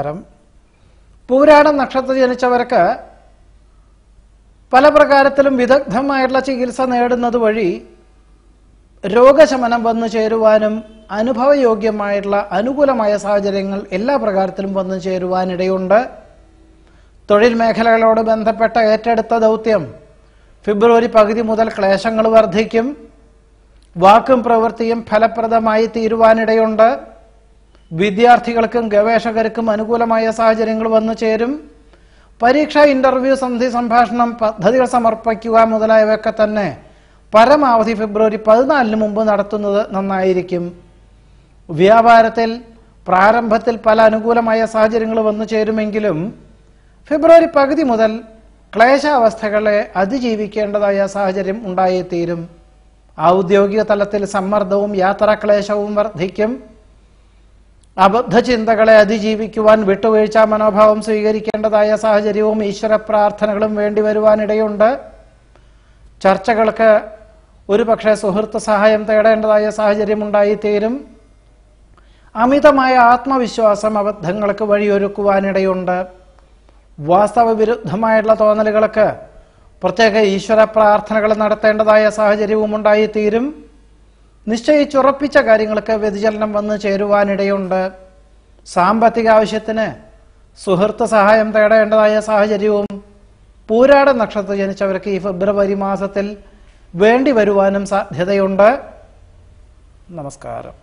പ്രകാരം പൂരാടം നക്ഷത്രം ജനിച്ചവർക്ക് പല പ്രകാരത്തിലും വിദഗ്ധമായിട്ടുള്ള ചികിത്സ നേടുന്നത് വഴി രോഗശമനം വന്നു ചേരുവാനും അനുഭവയോഗ്യമായിട്ടുള്ള അനുകൂലമായ സാഹചര്യങ്ങൾ എല്ലാ പ്രകാരത്തിലും വന്നു ചേരുവാനിടയുണ്ട് തൊഴിൽ മേഖലകളോട് ബന്ധപ്പെട്ട ഏറ്റെടുത്ത ദൗത്യം ഫെബ്രുവരി പകുതി മുതൽ ക്ലേശങ്ങൾ വർദ്ധിക്കും വാക്കും പ്രവൃത്തിയും ഫലപ്രദമായി തീരുവാനിടയുണ്ട് വിദ്യാർത്ഥികൾക്കും ഗവേഷകർക്കും അനുകൂലമായ സാഹചര്യങ്ങൾ വന്നു ചേരും പരീക്ഷ ഇന്റർവ്യൂ സന്ധി സംഭാഷണം പദ്ധതികൾ സമർപ്പിക്കുക മുതലായവയൊക്കെ തന്നെ പരമാവധി ഫെബ്രുവരി പതിനാലിന് മുമ്പ് നടത്തുന്നത് നന്നായിരിക്കും വ്യാപാരത്തിൽ പ്രാരംഭത്തിൽ പല അനുകൂലമായ സാഹചര്യങ്ങൾ വന്നു ചേരുമെങ്കിലും ഫെബ്രുവരി പകുതി മുതൽ ക്ലേശാവസ്ഥകളെ അതിജീവിക്കേണ്ടതായ സാഹചര്യം ഉണ്ടായിത്തീരും ഔദ്യോഗിക തലത്തിൽ സമ്മർദ്ദവും യാത്രാക്ലേശവും വർദ്ധിക്കും അബദ്ധചിന്തകളെ അതിജീവിക്കുവാൻ വിട്ടുവീഴ്ച മനോഭാവം സ്വീകരിക്കേണ്ടതായ സാഹചര്യവും ഈശ്വര പ്രാർത്ഥനകളും വേണ്ടി വരുവാനിടയുണ്ട് ചർച്ചകൾക്ക് ഒരു പക്ഷേ സുഹൃത്ത് സഹായം തേടേണ്ടതായ ഉണ്ടായിത്തീരും അമിതമായ ആത്മവിശ്വാസം അബദ്ധങ്ങൾക്ക് വഴിയൊരുക്കുവാനിടയുണ്ട് വാസ്തവ വിരുദ്ധമായുള്ള തോന്നലുകൾക്ക് പ്രത്യേക ഈശ്വര പ്രാർത്ഥനകൾ നടത്തേണ്ടതായ സാഹചര്യവും ഉണ്ടായിത്തീരും നിശ്ചയിച്ചുറപ്പിച്ച കാര്യങ്ങൾക്ക് വ്യതിചലനം വന്ന് ചേരുവാനിടയുണ്ട് സാമ്പത്തിക ആവശ്യത്തിന് സുഹൃത്ത് സഹായം തേടേണ്ടതായ സാഹചര്യവും പൂരാട നക്ഷത്ര ജനിച്ചവർക്ക് ഈ ഫെബ്രുവരി മാസത്തിൽ വേണ്ടി വരുവാനും സാധ്യതയുണ്ട് നമസ്കാരം